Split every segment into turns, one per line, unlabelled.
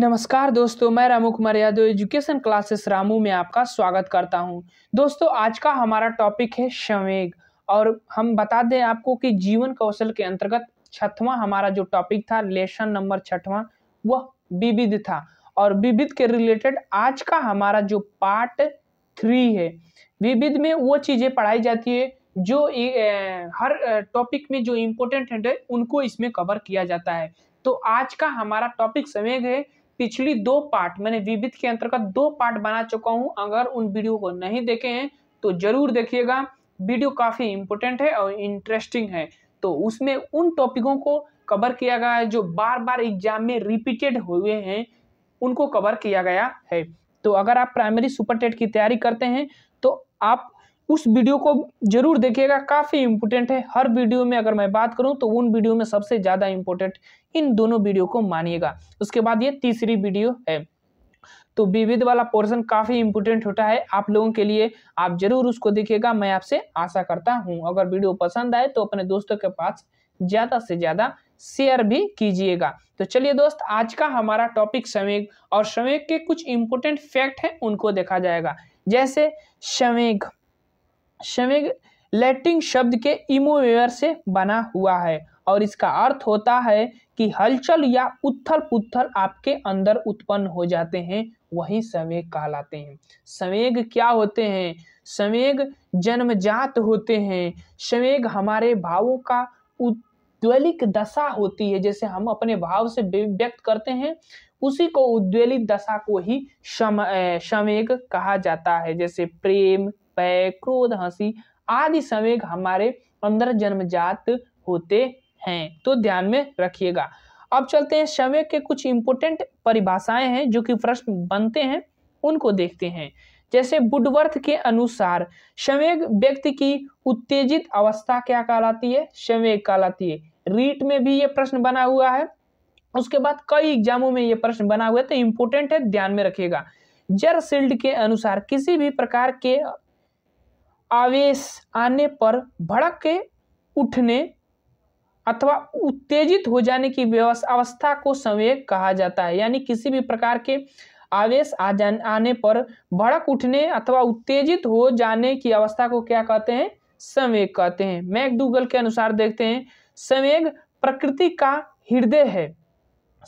नमस्कार दोस्तों मैं रामू कुमार यादव एजुकेशन क्लासेस रामू में आपका स्वागत करता हूं दोस्तों आज का हमारा टॉपिक है संवेग और हम बता दें आपको कि जीवन कौशल के अंतर्गत छठवा हमारा जो टॉपिक था लेसन नंबर छठवा वह विविध था और विविध के रिलेटेड आज का हमारा जो पार्ट थ्री है विविध में वो चीज़ें पढ़ाई जाती है जो हर टॉपिक में जो इम्पोर्टेंट है उनको इसमें कवर किया जाता है तो आज का हमारा टॉपिक संवेग है पिछली दो पार्ट मैंने विविध के अंतर्गत दो पार्ट बना चुका हूँ अगर उन वीडियो को नहीं देखे हैं तो जरूर देखिएगा वीडियो काफ़ी इंपोर्टेंट है और इंटरेस्टिंग है तो उसमें उन टॉपिकों को कवर किया गया है जो बार बार एग्जाम में रिपीटेड हुए हैं उनको कवर किया गया है तो अगर आप प्राइमरी सुपर टेट की तैयारी करते हैं तो आप उस वीडियो को जरूर देखिएगा काफ़ी इंपोर्टेंट है हर वीडियो में अगर मैं बात करूं तो उन वीडियो में सबसे ज़्यादा इंपोर्टेंट इन दोनों वीडियो को मानिएगा उसके बाद ये तीसरी वीडियो है तो विविध वाला पोर्शन काफ़ी इंपोर्टेंट होता है आप लोगों के लिए आप जरूर उसको देखिएगा मैं आपसे आशा करता हूँ अगर वीडियो पसंद आए तो अपने दोस्तों के पास ज़्यादा से ज़्यादा शेयर भी कीजिएगा तो चलिए दोस्त आज का हमारा टॉपिक समेग और समेग के कुछ इंपोर्टेंट फैक्ट हैं उनको देखा जाएगा जैसे समेग समेग लैटिन शब्द के इमोवेयर से बना हुआ है और इसका अर्थ होता है कि हलचल या उत्थल पुत्थल आपके अंदर उत्पन्न हो जाते हैं वही संवेग कहलाते हैं संवेग क्या होते हैं संवेग जन्मजात होते हैं संवेग हमारे भावों का उद्वेलिक दशा होती है जैसे हम अपने भाव से व्यक्त करते हैं उसी को उद्वेलित दशा को ही संवेग समेग कहा जाता है जैसे प्रेम भय क्रोध हंसी आदि समेग हमारे अंदर जन्मजात होते हैं तो ध्यान में रखिएगा अब चलते हैं समय के कुछ इंपोर्टेंट परिभाषाएं हैं जो कि प्रश्न बनते हैं उनको देखते हैं जैसे बुडवर्थ के अनुसार संवेग व्यक्ति की उत्तेजित अवस्था क्या कहलाती है संवेग कहलाती है रीट में भी ये प्रश्न बना हुआ है उसके बाद कई एग्जामों में ये प्रश्न बना हुआ है तो इंपोर्टेंट है ध्यान में रखिएगा जरसिल्ड के अनुसार किसी भी प्रकार के आवेश आने पर भड़क के उठने अथवा उत्तेजित हो जाने की अवस्था को संवेग कहा जाता है यानी किसी भी प्रकार के आवेश आ जाने आने पर भड़क उठने अथवा उत्तेजित हो जाने की अवस्था को क्या कहते हैं संवेग कहते हैं मैकडूगल के अनुसार देखते हैं संवेग प्रकृति का हृदय है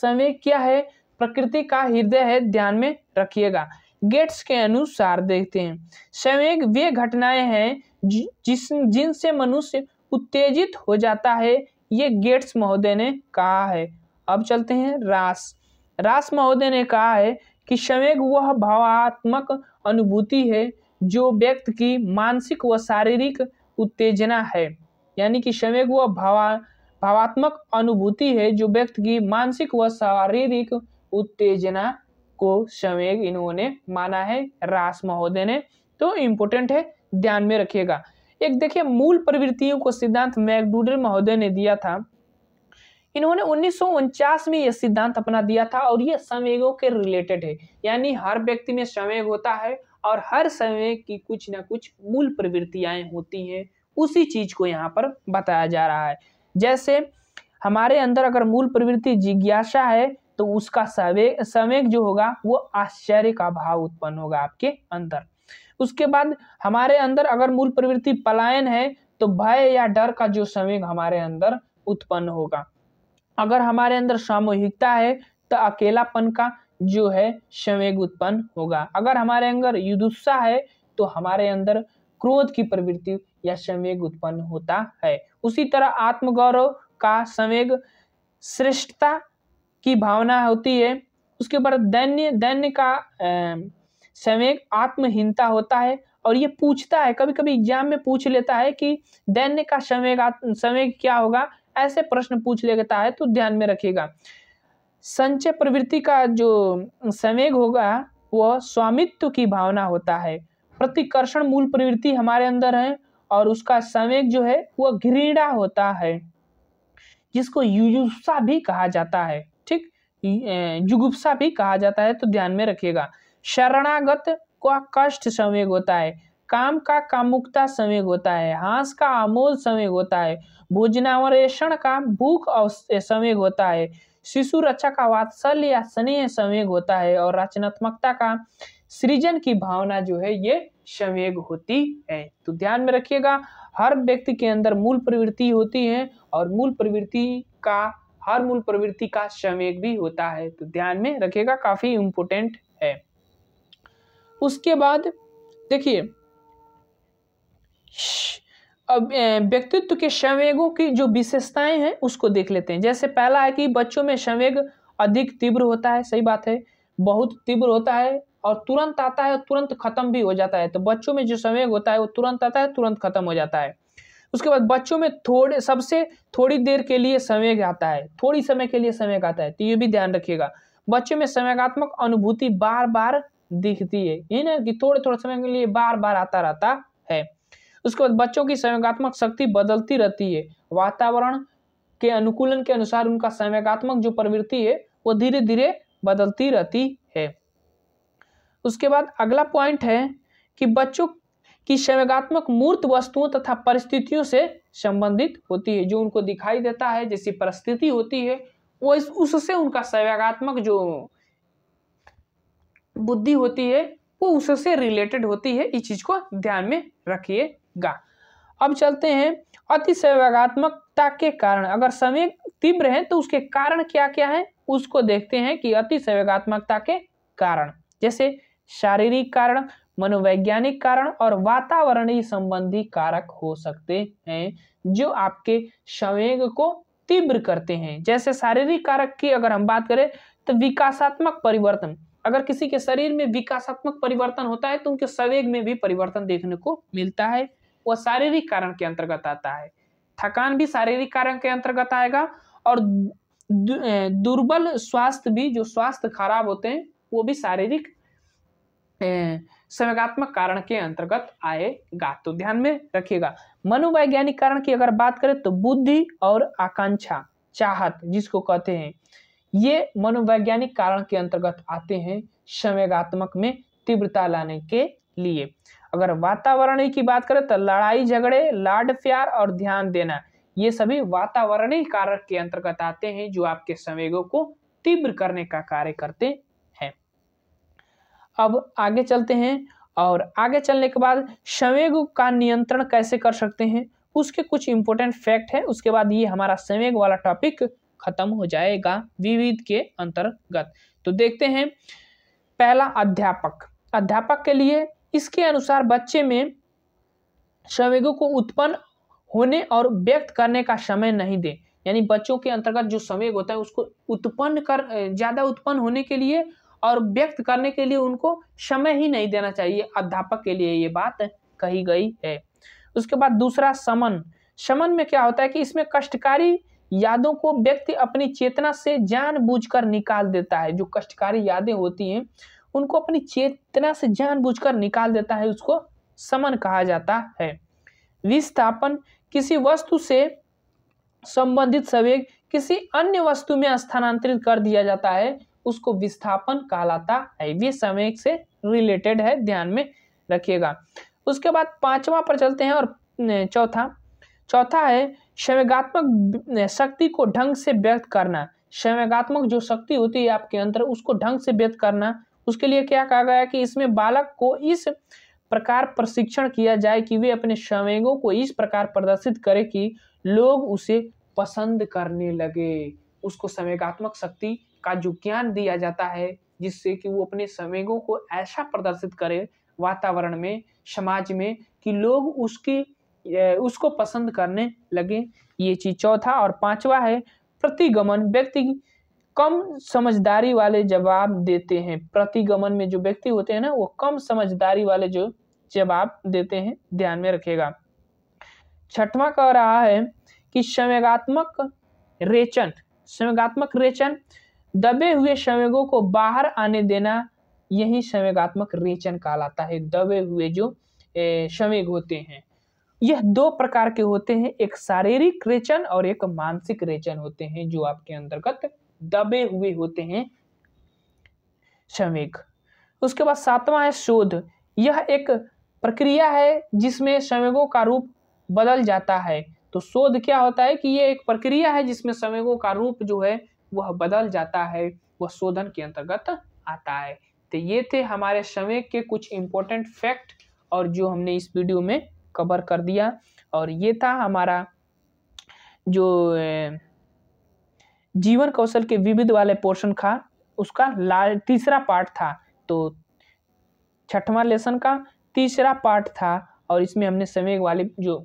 संवेग क्या है प्रकृति का हृदय है ध्यान में रखिएगा गेट्स के अनुसार देखते हैं संवेग वे घटनाएं हैं जिस जिनसे मनुष्य उत्तेजित हो जाता है ये गेट्स महोदय ने कहा है अब चलते हैं रास रास महोदय ने कहा है कि संवेग वह भावात्मक अनुभूति है जो व्यक्ति की मानसिक व शारीरिक उत्तेजना है यानी कि संवेग वह भावा भावात्मक अनुभूति है जो व्यक्ति की मानसिक व शारीरिक उत्तेजना को संवेग इन्होंने माना है रास महोदय ने तो इम्पोर्टेंट है ध्यान में रखिएगा एक देखिए मूल प्रवृत्तियों को सिद्धांत मैकडूडल महोदय ने दिया था इन्होंने उन्नीस में यह सिद्धांत अपना दिया था और यह संवेगों के रिलेटेड है यानी हर व्यक्ति में संवेग होता है और हर संवेग की कुछ ना कुछ मूल प्रवृत्तियाँ होती हैं उसी चीज को यहाँ पर बताया जा रहा है जैसे हमारे अंदर अगर मूल प्रवृत्ति जिज्ञासा है तो उसका संवेग संवेग जो होगा वो आश्चर्य का भाव उत्पन्न होगा आपके अंदर उसके बाद हमारे अंदर अगर मूल प्रवृत्ति पलायन है तो भय या डर का जो संवेग हमारे अंदर उत्पन्न होगा अगर हमारे अंदर सामूहिकता है तो अकेलापन का जो है संवेग उत्पन्न होगा अगर हमारे अंदर युदुस्सा है तो हमारे अंदर क्रोध की प्रवृत्ति या संवेग उत्पन्न होता है उसी तरह आत्मगौरव का संवेग श्रेष्ठता की भावना होती है उसके बाद दैन्य दैन्य का आ, समय आत्महीनता होता है और ये पूछता है कभी कभी एग्जाम में पूछ लेता है कि दैन्य का समय समय क्या होगा ऐसे प्रश्न पूछ लेता है तो ध्यान में रखिएगा संचय प्रवृत्ति का जो संवेग होगा वह स्वामित्व की भावना होता है प्रतिकर्षण मूल प्रवृत्ति हमारे अंदर है और उसका संवेग जो है वह घृणा होता है जिसको युजुप्सा भी कहा जाता है ठीक जुगुप्सा भी कहा जाता है तो ध्यान में रखिएगा शरणागत का कष्ट संवेग होता है काम का कामुकता संवेग होता है हास का आमोल संवेग होता है भोजनावरेषण का भूख संवेग होता है शिशु रक्षा का वात्सल्य या स्नेह संवेग होता है और रचनात्मकता का सृजन की भावना जो है ये संवेग होती है तो ध्यान में रखिएगा हर व्यक्ति के अंदर मूल प्रवृत्ति होती है और मूल प्रवृत्ति का हर मूल प्रवृत्ति का संवेग भी होता है तो ध्यान में रखिएगा काफी इंपोर्टेंट है उसके बाद देखिए अब व्यक्तित्व के संवेगों की जो विशेषताएं हैं उसको देख लेते हैं जैसे पहला है कि बच्चों में संवेग अधिक तीव्र होता है सही बात है बहुत तीव्र होता है और तुरंत आता है तुरंत खत्म भी हो जाता है तो बच्चों में जो संवेग होता है वो तुरंत आता है तुरंत खत्म हो जाता है उसके बाद बच्चों में थोड़े सबसे थोड़ी देर के लिए संवेग आता है थोड़ी समय के लिए संवेग आता है तो ये भी ध्यान रखिएगा बच्चों में संवेगात्मक अनुभूति बार बार दिखती है ये ना कि थोड़े थोड़े समय के लिए बार बार आता रहता है उसके बाद बच्चों की संवेगात्मक शक्ति बदलती रहती है वातावरण के अनुकूलन के अनुसार उनका संवेगात्मक जो प्रवृत्ति है वो धीरे धीरे बदलती रहती है उसके बाद अगला पॉइंट है कि बच्चों की संवेगात्मक मूर्त वस्तुओं तथा परिस्थितियों से संबंधित होती है जो उनको दिखाई देता है जैसी परिस्थिति होती है वो इस उससे उनका संवेगात्मक जो बुद्धि होती है वो उससे रिलेटेड होती है इस चीज़ को ध्यान में रखिएगा अब चलते हैं अतिशयोगात्मकता के कारण अगर समय तीव्र है तो उसके कारण क्या क्या है उसको देखते हैं कि अतिशयोगात्मकता के कारण जैसे शारीरिक कारण मनोवैज्ञानिक कारण और वातावरणीय संबंधी कारक हो सकते हैं जो आपके संवेग को तीव्र करते हैं जैसे शारीरिक कारक की अगर हम बात करें तो विकासात्मक परिवर्तन अगर किसी के शरीर में विकासात्मक परिवर्तन होता है तो उनके संवेग में भी परिवर्तन देखने को मिलता है वह शारीरिक कारण के अंतर्गत आता है थकान भी शारीरिक कारण के अंतर्गत आएगा और दुर्बल स्वास्थ्य भी जो स्वास्थ्य खराब होते हैं वो भी शारीरिक संवेगात्मक कारण के अंतर्गत आएगा तो ध्यान में रखिएगा मनोवैज्ञानिक कारण की अगर बात करें तो बुद्धि और आकांक्षा चाहत जिसको कहते हैं ये मनोवैज्ञानिक कारण के अंतर्गत आते हैं संवेगात्मक में तीव्रता लाने के लिए अगर वातावरण की बात करें तो लड़ाई झगड़े लाड प्यार और ध्यान देना ये सभी वातावरणीय कारक के अंतर्गत आते हैं जो आपके संवेगों को तीव्र करने का कार्य करते हैं अब आगे चलते हैं और आगे चलने के बाद संवेग का नियंत्रण कैसे कर सकते हैं उसके कुछ इंपोर्टेंट फैक्ट है उसके बाद ये हमारा संवेग वाला टॉपिक खत्म हो जाएगा विविध के अंतर्गत तो देखते हैं पहला अध्यापक अध्यापक के लिए इसके अनुसार बच्चे में संवेगों को उत्पन्न होने और व्यक्त करने का समय नहीं दें यानी बच्चों के अंतर्गत जो संवेग होता है उसको उत्पन्न कर ज़्यादा उत्पन्न होने के लिए और व्यक्त करने के लिए उनको समय ही नहीं देना चाहिए अध्यापक के लिए ये बात कही गई है उसके बाद दूसरा समन समन में क्या होता है कि इसमें कष्टकारी यादों को व्यक्ति अपनी चेतना से जानबूझकर निकाल देता है जो कष्टकारी यादें होती हैं उनको अपनी चेतना से जानबूझकर निकाल देता है उसको समन कहा जाता है विस्थापन किसी वस्तु से संबंधित संवेग किसी अन्य वस्तु में स्थानांतरित कर दिया जाता है उसको विस्थापन कहलाता है ये संवेग से रिलेटेड है ध्यान में रखिएगा उसके बाद पांचवा पर चलते हैं और चौथा चौथा है संवेगात्मक शक्ति को ढंग से व्यक्त करना संवेगात्मक जो शक्ति होती है आपके अंतर उसको ढंग से व्यक्त करना उसके लिए क्या कहा गया कि इसमें बालक को इस प्रकार प्रशिक्षण किया जाए कि वे अपने संवेगों को इस प्रकार प्रदर्शित करे कि लोग उसे पसंद करने लगे उसको संवेगात्मक शक्ति का जो ज्ञान दिया जाता है जिससे कि वो अपने संवेगों को ऐसा प्रदर्शित करे वातावरण में समाज में कि लोग उसकी उसको पसंद करने लगे ये चीज चौथा और पांचवा है प्रतिगमन व्यक्ति कम समझदारी वाले जवाब देते हैं प्रतिगमन में जो व्यक्ति होते हैं ना वो कम समझदारी वाले जो जवाब देते हैं ध्यान में रखेगा छठवां कह रहा है कि संवेगात्मक रेचन संवेगात्मक रेचन दबे हुए संवेगों को बाहर आने देना यही संवेगात्मक रेचन कहलाता है दबे हुए जो संवेग होते हैं यह दो प्रकार के होते हैं एक शारीरिक रेचन और एक मानसिक रेचन होते हैं जो आपके अंतर्गत दबे हुए होते हैं श्रमिक उसके बाद सातवां है शोध यह एक प्रक्रिया है जिसमें श्रमिकों का रूप बदल जाता है तो शोध क्या होता है कि यह एक प्रक्रिया है जिसमें श्रमिकों का रूप जो है वह बदल जाता है वह शोधन के अंतर्गत आता है तो ये थे हमारे श्रमिक के कुछ इंपॉर्टेंट फैक्ट और जो हमने इस वीडियो में कवर कर दिया और ये था हमारा जो जीवन कौशल के विविध वाले पोर्शन का उसका ला तीसरा पार्ट था तो छठवां लेसन का तीसरा पार्ट था और इसमें हमने समय वाले जो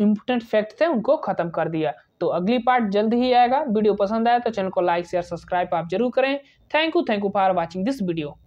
इम्पोर्टेंट फैक्ट थे उनको ख़त्म कर दिया तो अगली पार्ट जल्द ही आएगा वीडियो पसंद आया तो चैनल को लाइक शेयर सब्सक्राइब आप जरूर करें thank you thank you for watching this video